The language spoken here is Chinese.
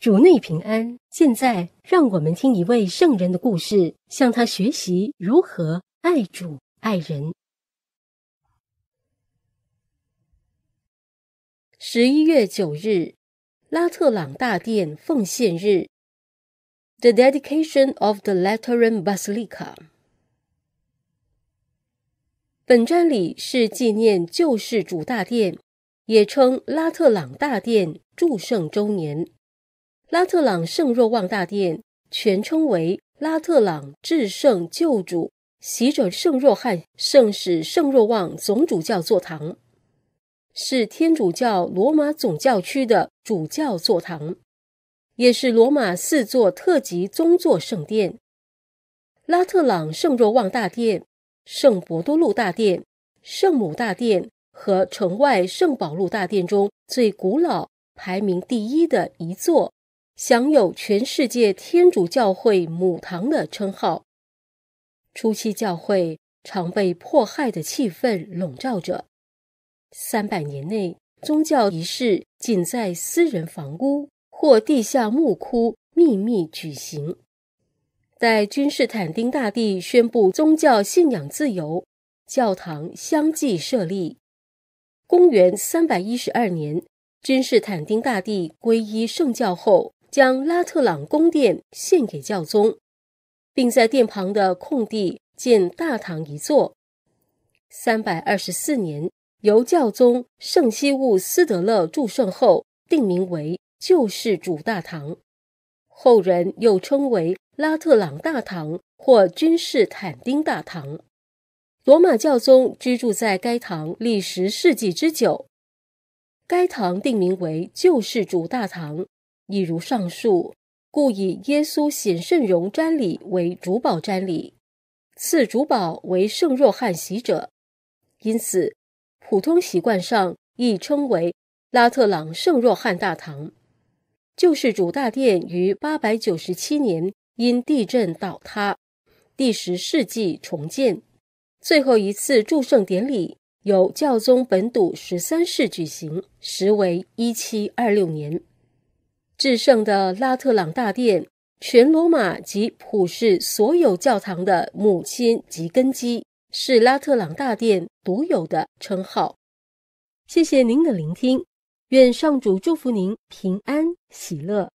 主内平安。现在让我们听一位圣人的故事，向他学习如何爱主爱人。十一月九日，拉特朗大殿奉献日 （The dedication of the Lateran Basilica）。本专里是纪念救世主大殿，也称拉特朗大殿祝圣周年。拉特朗圣若望大殿全称为拉特朗至圣救主喜者圣若翰圣使圣若望总主教座堂，是天主教罗马总教区的主教座堂，也是罗马四座特级宗座圣殿——拉特朗圣若望大殿、圣伯多禄大殿、圣母大殿和城外圣保禄大殿中最古老、排名第一的一座。享有全世界天主教会母堂的称号。初期教会常被迫害的气氛笼罩着。三百年内，宗教仪式仅在私人房屋或地下墓窟秘密举行。在君士坦丁大帝宣布宗教信仰自由，教堂相继设立。公元三百一十二年，君士坦丁大帝皈依圣教后。将拉特朗宫殿献给教宗，并在殿旁的空地建大堂一座。三百二十四年，由教宗圣西务斯德勒祝圣后，定名为救世主大堂。后人又称为拉特朗大堂或君士坦丁大堂。罗马教宗居住在该堂历时世纪之久。该堂定名为救世主大堂。亦如上述，故以耶稣显圣容瞻礼为主保瞻礼，赐主保为圣若翰席者。因此，普通习惯上亦称为拉特朗圣若翰大堂。救世主大殿于八百九十七年因地震倒塌，第十世纪重建。最后一次祝圣典礼由教宗本笃十三世举行，时为一七二六年。至圣的拉特朗大殿，全罗马及普世所有教堂的母亲及根基，是拉特朗大殿独有的称号。谢谢您的聆听，愿上主祝福您平安喜乐。